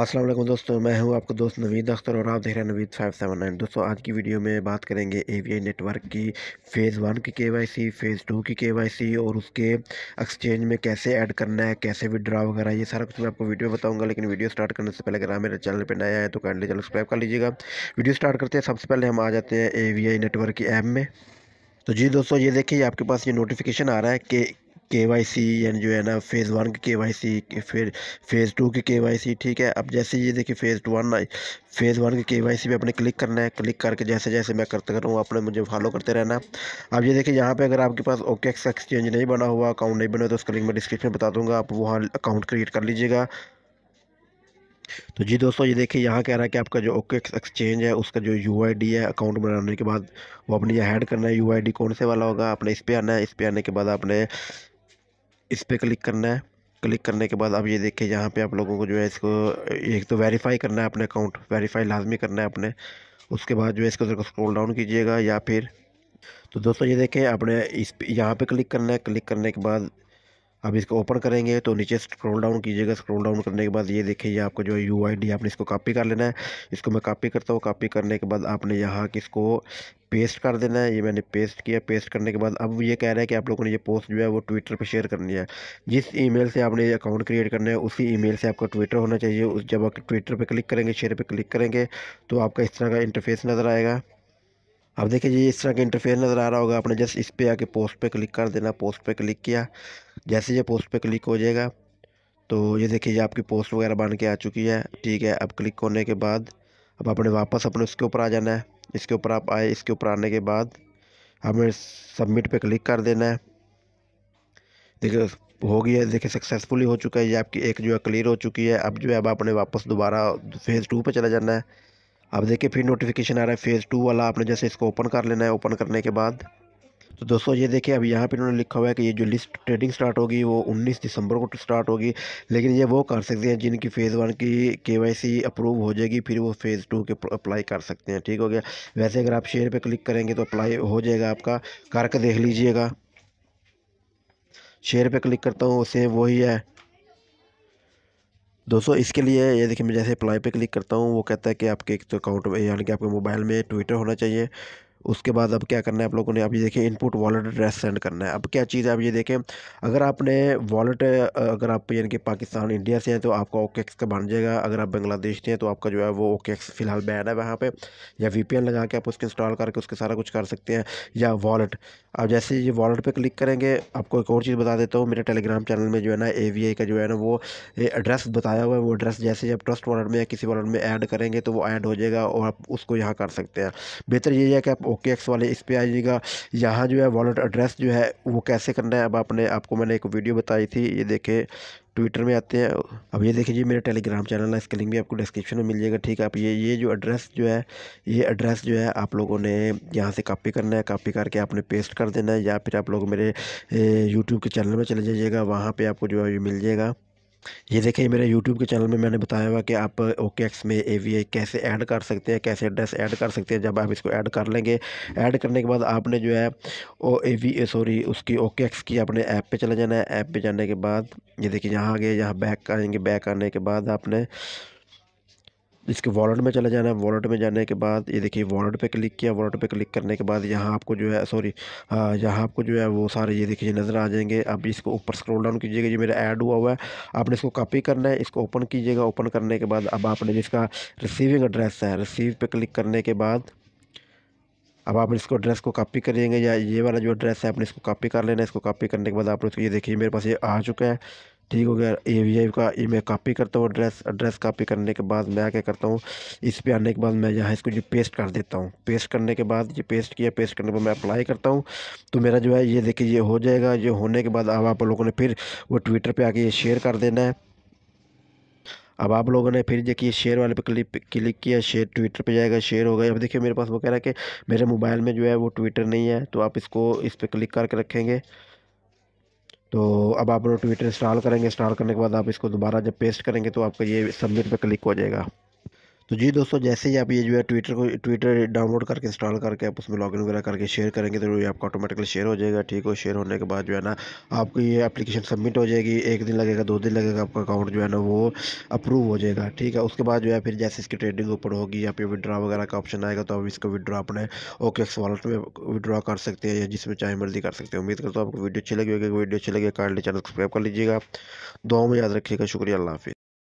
असलम दोस्तों मैं हूं आपका दोस्त नवीद अख्तर और आप देख रहे हैं नवीद फाइव सेवन नाइन दोस्तों आज की वीडियो में बात करेंगे ए नेटवर्क की फ़ेज़ वन की के वाई सी फ़ेज़ टू की के वाई सी और उसके एक्सचेंज में कैसे ऐड करना है कैसे विड्रा वगैरह ये सारा कुछ मैं आपको वीडियो बताऊँगा लेकिन वीडियो स्टार्ट करने से पहले अगर आप मेरे चैनल पर नए आए तो काइंडली चैनल सब्सक्राइब कर लीजिएगा वीडियो स्टार्ट करते हैं सबसे पहले हम आ जाते हैं ए नेटवर्क की ऐप में तो जी दोस्तों ये देखिए आपके पास ये नोटिफिकेशन आ रहा है कि के वाई सी यानी जो है ना phase one K Y C फिर फेज़ टू की के वाई सी ठीक है अब जैसे ये देखिए phase two one phase one की के वाई सी पर अपने क्लिक करना है क्लिक करके जैसे जैसे मैं करता करूँ अपने मुझे फॉलो करते रहना अब ये देखिए यहाँ पे अगर आपके पास ओके एक्स एक्सचेंज नहीं बना हुआ अकाउंट नहीं बना तो उसका लिंक मैं डिस्क्रिप्शन में बता दूँगा आप वहाँ अकाउंट क्रिएट कर लीजिएगा तो जी दोस्तों ये देखिए यहाँ कह रहा है कि आपका जो ओके एक्सचेंज है उसका जो यू है अकाउंट बनाने के बाद वो अपने यहाँ ऐड करना है यू कौन से वाला होगा आपने इस पर आना है इस पर आने के बाद आपने इस पर क्लिक करना है क्लिक करने के बाद अब ये देखिए यहाँ पे आप लोगों को जो है इसको एक तो वेरीफाई करना है अपने अकाउंट वेरीफाई लाजमी करना है अपने उसके बाद जो है इसको जरूर स्क्रॉल डाउन कीजिएगा या फिर तो दोस्तों ये देखें आपने इस यहाँ पे क्लिक करना है क्लिक करने के बाद अब इसको ओपन करेंगे तो नीचे स्क्रॉल डाउन कीजिएगा स्क्रॉल डाउन करने के बाद ये देखिए आपका जो यू आई आपने इसको कॉपी कर लेना है इसको मैं कॉपी करता हूँ कॉपी करने के बाद आपने यहाँ किसको पेस्ट कर देना है ये मैंने पेस्ट किया पेस्ट करने के बाद अब ये कह रहा है कि आप लोगों ने ये पोस्ट जो है वो ट्विटर पे शेयर करनी है जिस ईमेल से आपने ये अकाउंट क्रिएट करना है उसी ईमेल से आपका ट्विटर होना चाहिए उस जब आप ट्विटर पे क्लिक करेंगे शेयर पे क्लिक करेंगे तो आपका इस तरह का इंटरफेस नज़र आएगा अब देखिए ये इस तरह का इंटरफेस नज़र आ रहा होगा आपने जस्ट इस पर आके पोस्ट पे क्लिक कर देना पोस्ट पे क्लिक किया जैसे ये पोस्ट पे क्लिक हो जाएगा तो ये देखिए ये आपकी पोस्ट वगैरह बन के आ चुकी है ठीक है अब क्लिक होने के बाद अब आपने वापस अपने उसके ऊपर आ जाना है इसके ऊपर आप आए इसके ऊपर आने के बाद हमें सबमिट पर क्लिक कर देना है देखिए हो गई है देखिए सक्सेसफुली हो चुका है ये आपकी एक जो है क्लियर हो चुकी है अब जो है अब आपने वापस दोबारा फेज़ टू पर चला जाना है अब देखिए फिर नोटिफिकेशन आ रहा है फेज़ टू वाला आपने जैसे इसको ओपन कर लेना है ओपन करने के बाद तो दोस्तों ये देखिए अब यहाँ पे इन्होंने लिखा हुआ है कि ये जो लिस्ट ट्रेडिंग स्टार्ट होगी वो 19 दिसंबर को स्टार्ट होगी लेकिन ये वो कर सकते हैं जिनकी फ़ेज़ वन की केवाईसी अप्रूव हो जाएगी फिर वो फ़ेज़ टू के अप्लाई कर सकते हैं ठीक हो गया वैसे अगर आप शेयर पर क्लिक करेंगे तो अप्लाई हो जाएगा आपका करके देख लीजिएगा शेयर पर क्लिक करता हूँ सेम वही है दोस्तों इसके लिए ये देखिए मैं जैसे अप्लाई पे क्लिक करता हूँ वो कहता है कि आपके एक तो अकाउंट में यानी कि आपके मोबाइल में ट्विटर होना चाहिए उसके बाद अब क्या करना है आप लोगों ने आप ये देखें इनपुट वॉलेट एड्रेस सेंड करना है अब क्या चीज़ है आप ये देखें अगर आपने वॉलेट अगर आप यानी कि पाकिस्तान इंडिया से हैं तो आपका ओके एक्स का बन जाएगा अगर आप बांग्लादेश से हैं तो आपका जो है वो ओके एक्स फिलहाल बैन है वहाँ पर या वी लगा के आप उसके इंस्टॉल करके उसके सारा कुछ कर सकते हैं या वॉलेट आप जैसे ये वॉलेट पर क्लिक करेंगे आपको एक और चीज़ बता देता हूँ मेरे टेलीग्राम चैनल में जो है ना ए का जो है ना वो एड्रेस बताया हुआ है वो एड्रेस जैसे आप ट्रस्ट वॉलेट में या किसी वॉलेट में ऐड करेंगे तो वो ऐड हो जाएगा और आप उसको यहाँ कर सकते हैं बेहतर ये है कि आप ओके एक्स वाले इस पर आ जाइएगा यहाँ जो है वॉलेट एड्रेस जो है वो कैसे करना है अब आपने आपको मैंने एक वीडियो बताई थी ये देखे ट्विटर में आते हैं अब ये देखिए जी मेरा टेलीग्राम चैनल है इसका लिंक भी आपको डिस्क्रिप्शन में मिल जाएगा ठीक है आप ये ये जो एड्रेस जो है ये एड्रेस जो है आप लोगों ने यहाँ से कॉपी करना है कॉपी करके आपने पेस्ट कर देना है या फिर आप लोग मेरे यूट्यूब के चैनल में चले जाइएगा वहाँ पर आपको जो है ये मिल जाएगा ये देखिए मेरे YouTube के चैनल में मैंने बताया हुआ कि आप ओके एक्स में ए कैसे ऐड कर सकते हैं कैसे एड्रेस ऐड कर सकते हैं जब आप इसको ऐड कर लेंगे ऐड करने के बाद आपने जो है ओ ए सॉरी उसकी ओके एक्स की अपने ऐप पे चले जाना है ऐप पे जाने के बाद ये देखिए यहाँ आ गए यहाँ बैक आएंगे बैक आने के बाद आपने इसके वॉलेट में चले जाना है वॉलेट में जाने के बाद ये देखिए वॉलेट पे क्लिक किया वॉलेट पे क्लिक करने के बाद यहाँ आपको जो है सॉरी हाँ, यहाँ आपको जो है वो सारे ये देखिए नज़र आ जाएंगे अब इसको ऊपर स्क्रॉल डाउन कीजिएगा ये मेरा ऐड हुआ हुआ है आपने इसको कॉपी करना है इसको ओपन कीजिएगा ओपन करने के बाद अब आपने जिसका रिसीविंग एड्रेस है रिसीव पर क्लिक करने के बाद अब आप इसको एड्रेस को कॉपी करेंगे या ये वाला जो एड्रेस है आपने इसको कॉपी कर लेना है इसको कॉपी करने के बाद आप ये देखिए मेरे पास ये आ चुका है ठीक हो गया ए वी आई का ये मैं कॉपी करता हूँ एड्रेस एड्रेस कॉपी करने के बाद मैं क्या करता हूँ इस पर आने के बाद मैं यहाँ इसको जो पेस्ट कर देता हूँ पेस्ट करने के बाद ये पेस्ट किया पेस्ट करने के बाद मैं अप्लाई करता हूँ तो मेरा जो है ये देखिए ये हो जाएगा ये होने के बाद अब आप लोगों ने फिर वो ट्विटर पर आके ये शेयर कर देना है अब आप लोगों ने फिर देखिए शेयर वाले पे क्लिक क्लिक किया शेयर ट्विटर पे जाएगा शेयर हो गया अब देखिए मेरे पास वो कह रहा है कि मेरे मोबाइल में जो है वो ट्विटर नहीं है तो आप इसको इस पर क्लिक करके रखेंगे तो अब आप ट्विटर इंस्टॉल करेंगे इंस्टॉल करने के बाद आप इसको दोबारा जब पेस्ट करेंगे तो आपका ये सबमिट पर क्लिक हो जाएगा तो जी दोस्तों जैसे ही आप ये जो है ट्विटर को ट्विटर डाउनलोड करके इंस्टॉल करके आप उसमें लॉगिन वगैरह करके शेयर करेंगे तो ये आपका ऑटोमेटिकली शेयर हो जाएगा ठीक हो शेयर होने के बाद जो है ना आपकी ये एप्लीकेशन सबमिट हो जाएगी एक दिन लगेगा दो दिन लगेगा आपका अकाउंट जो है ना वो अप्रूव हो जाएगा ठीक है उसके बाद जो है फिर जैसे इसकी ट्रेडिंग ऊपर होगी या फिर विड्रा वगैरह का ऑप्शन आएगा तो आप इसको विड्रा अपने ओके एक्स वॉलेट में विड्रा कर सकते हैं या जिसमें चाहे मर्जी कर सकते हैं उम्मीद करता हूँ आपको वीडियो अच्छी लगी होगी वीडियो अच्छी लगी कार्डली चैनल सब्सक्राइब कर लीजिएगा दो में याद रखिएगा शुक्रिया अल्लाह हाफिज़